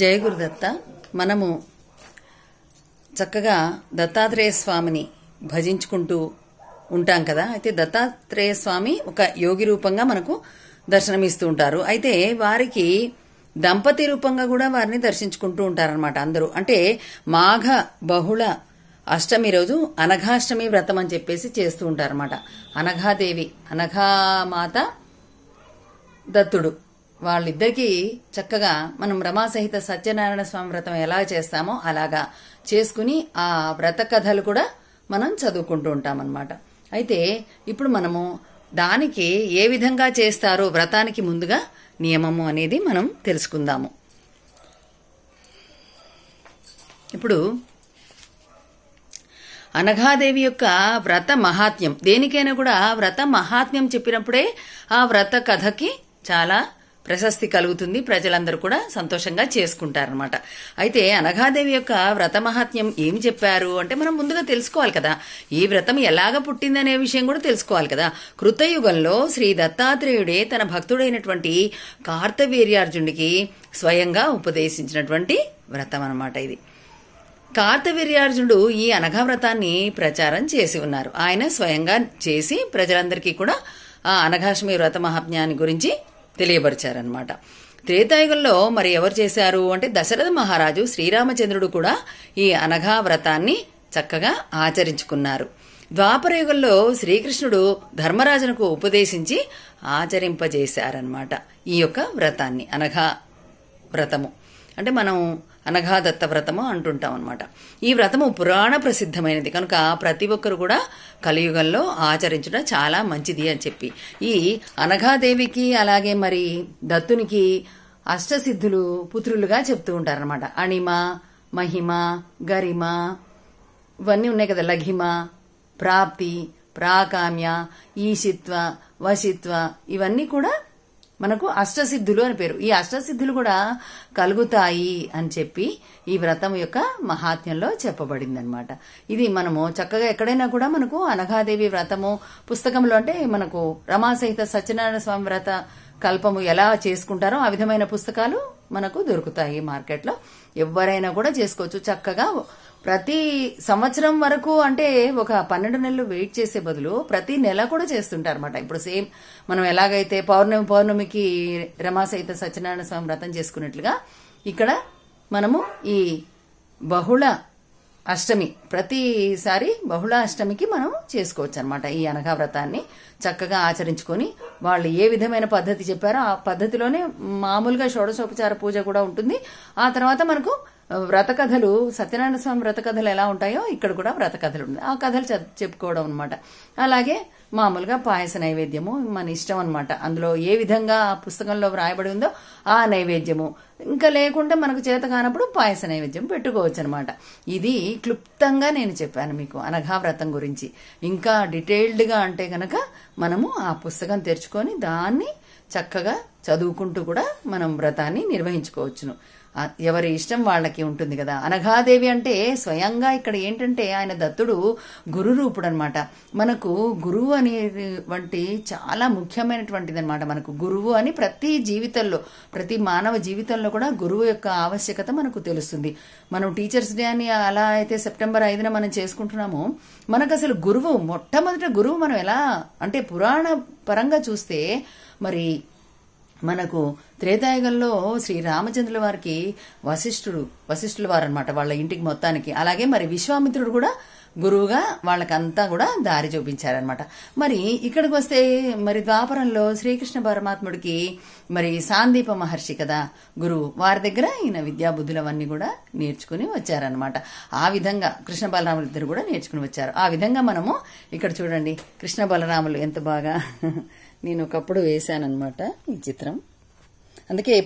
జయ గురుదత్త మనము చక్కగా దత్తాత్రేయ స్వామిని భజించుకుంటూ ఉంటాం కదా అయితే దత్తాత్రేయ స్వామి ఒక యోగి రూపంగా మనకు దర్శనమిస్తూ ఉంటారు అయితే వారికి దంపతి రూపంగా కూడా వారిని దర్శించుకుంటూ ఉంటారనమాట అందరూ అంటే మాఘ బహుళ అష్టమి రోజు అనఘాష్టమి వ్రతం అని చెప్పేసి చేస్తూ ఉంటారనమాట అనఘాదేవి అనఘామాత దత్తుడు వాళ్ళిద్దరికీ చక్కగా మనం రమాసహిత సత్యనారాయణ స్వామి వ్రతం ఎలా చేస్తామో అలాగా చేసుకుని ఆ వ్రత కథలు కూడా మనం చదువుకుంటూ ఉంటామన్నమాట అయితే ఇప్పుడు మనము దానికి ఏ విధంగా చేస్తారో వ్రతానికి ముందుగా నియమము అనేది మనం తెలుసుకుందాము ఇప్పుడు అనఘాదేవి యొక్క వ్రత మహాత్మ్యం దేనికైనా కూడా వ్రత మహాత్మ్యం చెప్పినప్పుడే ఆ వ్రత కథకి చాలా ప్రశస్తి కలుగుతుంది ప్రజలందరూ కూడా సంతోషంగా చేసుకుంటారనమాట అయితే అనఘాదేవి యొక్క వ్రత మహాత్మ్యం ఏం చెప్పారు అంటే మనం ముందుగా తెలుసుకోవాలి కదా ఈ వ్రతం ఎలాగ పుట్టిందనే విషయం కూడా తెలుసుకోవాలి కదా కృతయుగంలో శ్రీ దత్తాత్రేయుడే తన భక్తుడైనటువంటి కార్తవీర్యార్జునికి స్వయంగా ఉపదేశించినటువంటి వ్రతం అనమాట ఇది కార్తవీర్యార్జునుడు ఈ అనఘా వ్రతాన్ని ప్రచారం చేసి ఉన్నారు ఆయన స్వయంగా చేసి ప్రజలందరికీ కూడా ఆ అనఘాష్మి వ్రత మహాత్మ్యాన్ని గురించి తెలియపరిచారనమాట త్రేతాయుగంలో మరి ఎవరు చేశారు అంటే దశరథ మహారాజు శ్రీరామచంద్రుడు కూడా ఈ అనఘా వ్రతాన్ని చక్కగా ఆచరించుకున్నారు ద్వాపరయుగంలో శ్రీకృష్ణుడు ధర్మరాజునకు ఉపదేశించి ఆచరింపజేశారనమాట ఈ యొక్క వ్రతాన్ని అనఘా వ్రతము అంటే మనం అనఘాదత్త వ్రతము అంటుంటాం అనమాట ఈ వ్రతము పురాణ ప్రసిద్ధమైనది కనుక ప్రతి ఒక్కరు కూడా కలియుగంలో ఆచరించడం చాలా మంచిది అని చెప్పి ఈ అనఘాదేవికి అలాగే మరి దత్తునికి అష్టసిద్ధులు పుత్రులుగా చెప్తూ ఉంటారనమాట అణిమ మహిమ గరిమ ఇవన్నీ ఉన్నాయి కదా లఘిమ ప్రాప్తి ప్రాకామ్య ఈశిత్వ వశిత్వ ఇవన్నీ కూడా మనకు అష్టసిద్ధులు అని పేరు ఈ అష్టసిద్ధులు కూడా కలుగుతాయి అని చెప్పి ఈ వ్రతం యొక్క మహాత్మ్యంలో చెప్పబడింది అనమాట ఇది మనము చక్కగా ఎక్కడైనా కూడా మనకు అనఘాదేవి వ్రతము పుస్తకంలో అంటే మనకు రమాసహిత సత్యనారాయణ స్వామి వ్రత కల్పము ఎలా చేసుకుంటారో ఆ విధమైన పుస్తకాలు మనకు దొరుకుతాయి మార్కెట్లో ఎవరైనా కూడా చేసుకోవచ్చు చక్కగా ప్రతి సంవత్సరం వరకు అంటే ఒక పన్నెండు నెలలు వెయిట్ చేసే బదులు ప్రతి నెల కూడా చేస్తుంటారు అనమాట ఇప్పుడు సేమ్ మనం ఎలాగైతే పౌర్ణమి పౌర్ణమికి రమాసహిత సత్యనారాయణ స్వామి వ్రతం చేసుకున్నట్లుగా ఇక్కడ మనము ఈ బహుళ అష్టమి ప్రతిసారి బహుళ అష్టమికి మనం చేసుకోవచ్చు అనమాట ఈ అనఘా వ్రతాన్ని చక్కగా ఆచరించుకొని వాళ్ళు ఏ విధమైన పద్ధతి చెప్పారో ఆ పద్ధతిలోనే మామూలుగా షోడశోపచార పూజ కూడా ఉంటుంది ఆ తర్వాత మనకు వ్రతకథలు సత్యనారాయణ స్వామి వ్రతకథలు ఎలా ఉంటాయో ఇక్కడ కూడా వ్రతకథలు ఉన్నాయి ఆ కథలు చెప్పుకోవడం అనమాట అలాగే మామూలుగా పాయస నైవేద్యము మన ఇష్టం అనమాట అందులో ఏ విధంగా ఆ పుస్తకంలో వ్రాయబడి ఉందో ఆ నైవేద్యము ఇంకా లేకుంటే మనకు చేత కానప్పుడు పాయస నైవేద్యం పెట్టుకోవచ్చు అనమాట ఇది క్లుప్తంగా నేను చెప్పాను మీకు అనఘా వ్రతం గురించి ఇంకా డీటెయిల్డ్గా అంటే గనక మనము ఆ పుస్తకం తెరుచుకొని దాన్ని చక్కగా చదువుకుంటూ కూడా మనం వ్రతాన్ని నిర్వహించుకోవచ్చును ఎవరి ఇష్టం వాళ్ళకి ఉంటుంది కదా అనఘాదేవి అంటే స్వయంగా ఇక్కడ ఏంటంటే ఆయన దత్తుడు గురు రూపుడు అనమాట మనకు గురువు అనే వంటి చాలా ముఖ్యమైనటువంటిది అనమాట మనకు గురువు అని ప్రతి జీవితంలో ప్రతి మానవ జీవితంలో కూడా గురువు యొక్క ఆవశ్యకత మనకు తెలుస్తుంది మనం టీచర్స్ డే అని అలా అయితే సెప్టెంబర్ ఐదున మనం చేసుకుంటున్నామో మనకు అసలు గురువు మొట్టమొదట గురువు మనం ఎలా అంటే పురాణ పరంగా చూస్తే మరి మనకు త్రేతాయుగంలో శ్రీ రామచంద్రుల వారికి వశిష్ఠుడు వశిష్ఠుల వారు అనమాట వాళ్ళ ఇంటికి మొత్తానికి అలాగే మరి విశ్వామిత్రుడు కూడా గురువుగా వాళ్ళకంతా కూడా దారి చూపించారనమాట మరి ఇక్కడికి వస్తే మరి ద్వాపరంలో శ్రీకృష్ణ పరమాత్ముడికి మరి సాందీప మహర్షి కదా గురువు వారి దగ్గర ఈయన విద్యాబుద్ధులవన్నీ కూడా నేర్చుకుని వచ్చారనమాట ఆ విధంగా కృష్ణ బలరాములు ఇద్దరు కూడా నేర్చుకుని వచ్చారు ఆ విధంగా మనము ఇక్కడ చూడండి కృష్ణ బలరాములు ఎంత బాగా నేను ఒకప్పుడు వేశానమాట ఈ చిత్రం అందుకే